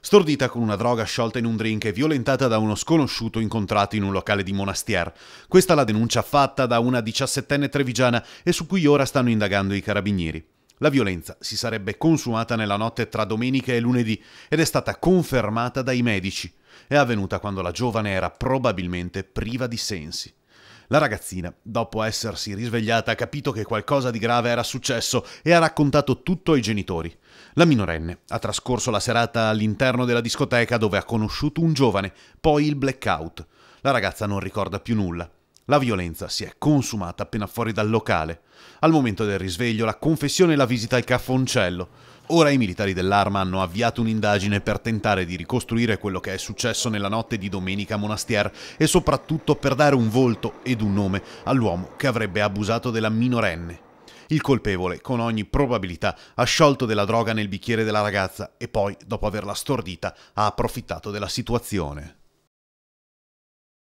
stordita con una droga sciolta in un drink e violentata da uno sconosciuto incontrato in un locale di Monastier. Questa la denuncia fatta da una diciassettenne trevigiana e su cui ora stanno indagando i carabinieri. La violenza si sarebbe consumata nella notte tra domenica e lunedì ed è stata confermata dai medici. È avvenuta quando la giovane era probabilmente priva di sensi. La ragazzina, dopo essersi risvegliata, ha capito che qualcosa di grave era successo e ha raccontato tutto ai genitori. La minorenne ha trascorso la serata all'interno della discoteca dove ha conosciuto un giovane, poi il blackout. La ragazza non ricorda più nulla. La violenza si è consumata appena fuori dal locale. Al momento del risveglio, la confessione e la visita al caffoncello. Ora i militari dell'arma hanno avviato un'indagine per tentare di ricostruire quello che è successo nella notte di domenica a Monastier e soprattutto per dare un volto ed un nome all'uomo che avrebbe abusato della minorenne. Il colpevole, con ogni probabilità, ha sciolto della droga nel bicchiere della ragazza e poi, dopo averla stordita, ha approfittato della situazione.